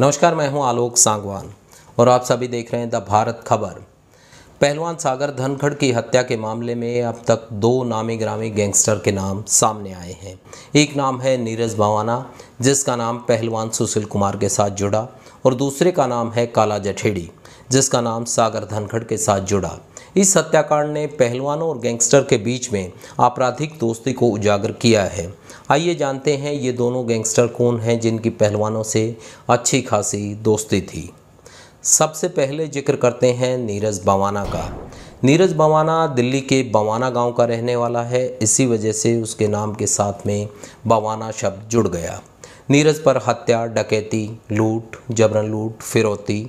नमस्कार मैं हूं आलोक सांगवान और आप सभी देख रहे हैं द भारत खबर पहलवान सागर धनखड़ की हत्या के मामले में अब तक दो नामी ग्रामी गैंगस्टर के नाम सामने आए हैं एक नाम है नीरज बवाना जिसका नाम पहलवान सुशील कुमार के साथ जुड़ा और दूसरे का नाम है काला जठेड़ी जिसका नाम सागर धनखड़ के साथ जुड़ा इस हत्याकांड ने पहलवानों और गैंगस्टर के बीच में आपराधिक दोस्ती को उजागर किया है आइए जानते हैं ये दोनों गैंगस्टर कौन हैं जिनकी पहलवानों से अच्छी खासी दोस्ती थी सबसे पहले जिक्र करते हैं नीरज बवाना का नीरज बवाना दिल्ली के बवाना गांव का रहने वाला है इसी वजह से उसके नाम के साथ में बवाना शब्द जुड़ गया नीरज पर हत्या डकैती लूट जबरन लूट फिरौती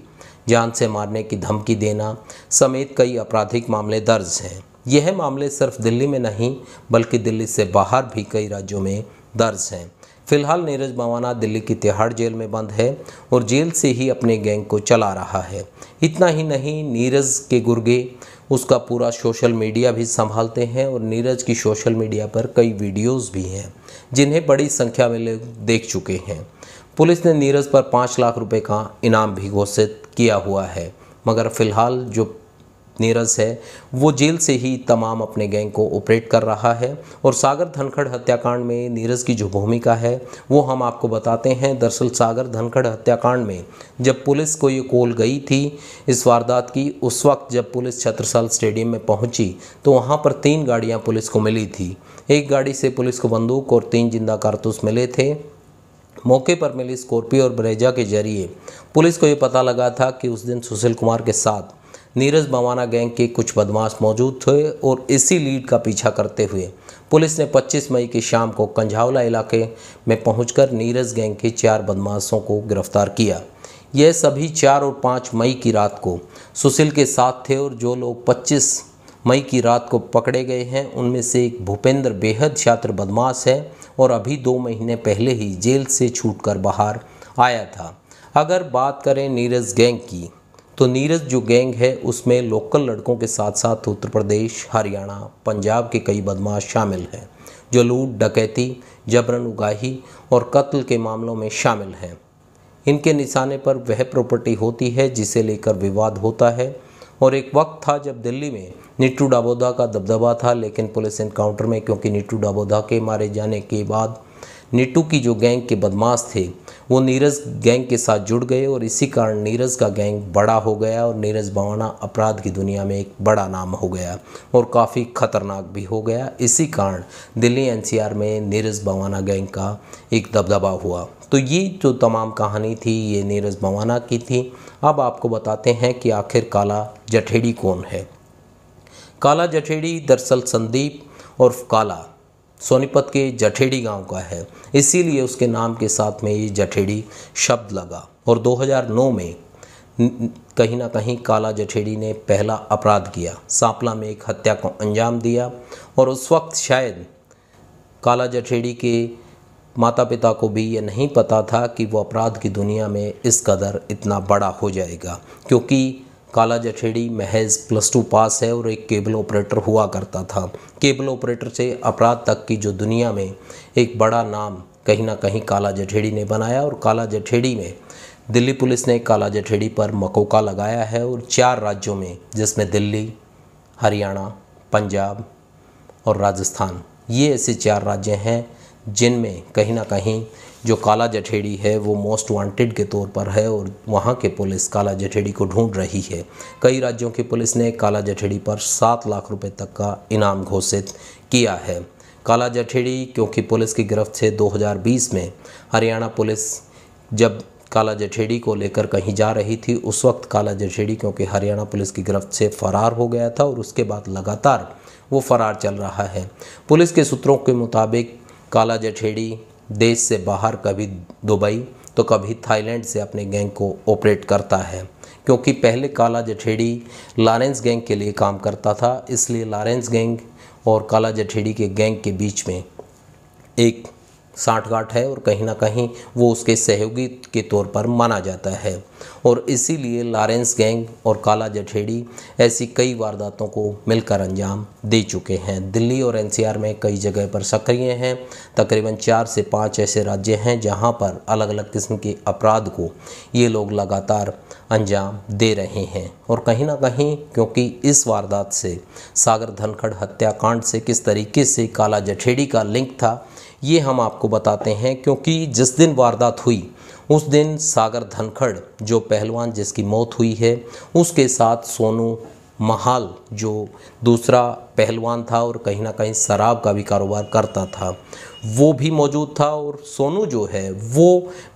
जान से मारने की धमकी देना समेत कई आपराधिक मामले दर्ज हैं यह मामले सिर्फ दिल्ली में नहीं बल्कि दिल्ली से बाहर भी कई राज्यों में दर्ज हैं फिलहाल नीरज मवाना दिल्ली की तिहाड़ जेल में बंद है और जेल से ही अपने गैंग को चला रहा है इतना ही नहीं नीरज के गुर्गे उसका पूरा सोशल मीडिया भी संभालते हैं और नीरज की सोशल मीडिया पर कई वीडियोस भी हैं जिन्हें बड़ी संख्या में लोग देख चुके हैं पुलिस ने नीरज पर पाँच लाख रुपए का इनाम भी घोषित किया हुआ है मगर फिलहाल जो नीरज है वो जेल से ही तमाम अपने गैंग को ऑपरेट कर रहा है और सागर धनखड़ हत्याकांड में नीरज की जो भूमिका है वो हम आपको बताते हैं दरअसल सागर धनखड़ हत्याकांड में जब पुलिस को ये कॉल गई थी इस वारदात की उस वक्त जब पुलिस छत्रसाल स्टेडियम में पहुंची तो वहाँ पर तीन गाड़ियाँ पुलिस को मिली थी एक गाड़ी से पुलिस को बंदूक और तीन जिंदा कारतूस मिले थे मौके पर मिली स्कॉर्पियो और ब्रेजा के जरिए पुलिस को ये पता लगा था कि उस दिन सुशील कुमार के साथ नीरज बवाना गैंग के कुछ बदमाश मौजूद थे और इसी लीड का पीछा करते हुए पुलिस ने 25 मई की शाम को कंझावला इलाके में पहुंचकर नीरज गैंग के चार बदमाशों को गिरफ्तार किया यह सभी चार और पाँच मई की रात को सुशील के साथ थे और जो लोग पच्चीस मई की रात को पकड़े गए हैं उनमें से एक भूपेंद्र बेहद छात्र बदमाश है और अभी दो महीने पहले ही जेल से छूटकर बाहर आया था अगर बात करें नीरज गैंग की तो नीरज जो गैंग है उसमें लोकल लड़कों के साथ साथ उत्तर प्रदेश हरियाणा पंजाब के कई बदमाश शामिल हैं जो लूट डकैती जबरन उगाही और कत्ल के मामलों में शामिल हैं इनके निशाने पर वह प्रॉपर्टी होती है जिसे लेकर विवाद होता है और एक वक्त था जब दिल्ली में नीटू डाबोदा का दबदबा था लेकिन पुलिस इनकाउंटर में क्योंकि नीटू डाबोदा के मारे जाने के बाद नीटू की जो गैंग के बदमाश थे वो नीरज गैंग के साथ जुड़ गए और इसी कारण नीरज का गैंग बड़ा हो गया और नीरज बवाना अपराध की दुनिया में एक बड़ा नाम हो गया और काफ़ी खतरनाक भी हो गया इसी कारण दिल्ली एनसीआर में नीरज बावाना गैंग का एक दबदबा हुआ तो ये जो तमाम कहानी थी ये नीरज बवाना की थी अब आपको बताते हैं कि आखिर काला जठेड़ी कौन है काला जठेड़ी दरअसल संदीप और काला सोनीपत के जठेड़ी गांव का है इसीलिए उसके नाम के साथ में ये जठेड़ी शब्द लगा और 2009 में कहीं ना कहीं काला जठेड़ी ने पहला अपराध किया सांपला में एक हत्या को अंजाम दिया और उस वक्त शायद काला जठेड़ी के माता पिता को भी ये नहीं पता था कि वो अपराध की दुनिया में इस कदर इतना बड़ा हो जाएगा क्योंकि काला जठेड़ी महज प्लस टू पास है और एक केबल ऑपरेटर हुआ करता था केबल ऑपरेटर से अपराध तक की जो दुनिया में एक बड़ा नाम कहीं ना कहीं काला जठेड़ी ने बनाया और काला जठेड़ी में दिल्ली पुलिस ने काला जठेड़ी पर मकोका लगाया है और चार राज्यों में जिसमें दिल्ली हरियाणा पंजाब और राजस्थान ये ऐसे चार राज्य हैं जिनमें कहीं ना कहीं जो काला जठेड़ी है वो मोस्ट वांटेड के तौर पर है और वहाँ के पुलिस काला जठेड़ी को ढूंढ रही है कई राज्यों की पुलिस ने काला जठेड़ी पर सात लाख रुपए तक का इनाम घोषित किया है काला जठेड़ी क्योंकि पुलिस की गिरफ्त से 2020 में हरियाणा पुलिस जब काला जठेड़ी को लेकर कहीं जा रही थी उस वक्त काला जठेड़ी क्योंकि हरियाणा पुलिस की गिरफ्त से फरार हो गया था और उसके बाद लगातार वो फरार चल रहा है पुलिस के सूत्रों के मुताबिक काला जठेड़ी देश से बाहर कभी दुबई तो कभी थाईलैंड से अपने गैंग को ऑपरेट करता है क्योंकि पहले काला जठेड़ी लारेंस गैंग के लिए काम करता था इसलिए लारेंस गैंग और काला जठेड़ी के गैंग के बीच में एक साठगांठ है और कहीं ना कहीं वो उसके सहयोगी के तौर पर माना जाता है और इसीलिए लॉरेंस गैंग और काला जठेड़ी ऐसी कई वारदातों को मिलकर अंजाम दे चुके हैं दिल्ली और एनसीआर में कई जगह पर सक्रिय हैं तकरीबन चार से पाँच ऐसे राज्य हैं जहाँ पर अलग अलग किस्म के अपराध को ये लोग लगातार अंजाम दे रहे हैं और कहीं ना कहीं क्योंकि इस वारदात से सागर धनखड़ हत्याकांड से किस तरीके से काला जठेड़ी का लिंक था ये हम आपको बताते हैं क्योंकि जिस दिन वारदात हुई उस दिन सागर धनखड़ जो पहलवान जिसकी मौत हुई है उसके साथ सोनू महाल जो दूसरा पहलवान था और कहीं ना कहीं शराब का भी कारोबार करता था वो भी मौजूद था और सोनू जो है वो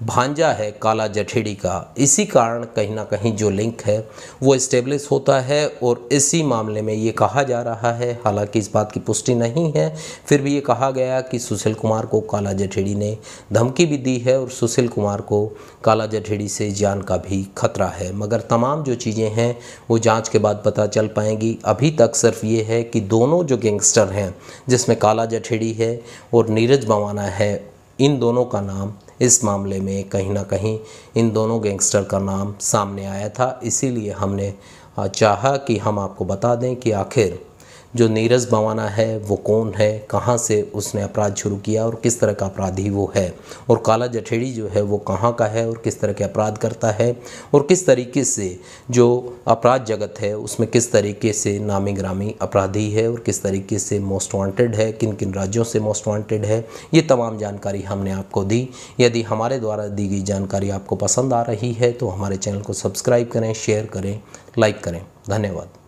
भांजा है काला जठेड़ी का इसी कारण कहीं ना कहीं जो लिंक है वो इस्टेब्लिश होता है और इसी मामले में ये कहा जा रहा है हालांकि इस बात की पुष्टि नहीं है फिर भी ये कहा गया कि सुशील कुमार को काला जठेड़ी ने धमकी भी दी है और सुशील कुमार को काला जठेड़ी से जान का भी खतरा है मगर तमाम जो चीज़ें हैं वो जाँच के बाद पता चल पाएंगी अभी तक सिर्फ ये है कि दोनों जो गैंगस्टर हैं जिसमें काला जठेड़ी है और नीरज बवाना है इन दोनों का नाम इस मामले में कहीं ना कहीं इन दोनों गैंगस्टर का नाम सामने आया था इसीलिए हमने चाहा कि हम आपको बता दें कि आखिर जो नीरज बवाना है वो कौन है कहाँ से उसने अपराध शुरू किया और किस तरह का अपराधी वो है और काला जठेड़ी जो है वो कहाँ का है और किस तरह के अपराध करता है और किस तरीके से जो अपराध जगत है उसमें किस तरीके से नामी ग्रामी अपराधी है और किस तरीके से मोस्ट वांटेड है किन किन राज्यों से मोस्ट वांटेड है ये तमाम जानकारी हमने आपको दी यदि हमारे द्वारा दी गई जानकारी आपको पसंद आ रही है तो हमारे चैनल को सब्सक्राइब करें शेयर करें लाइक करें धन्यवाद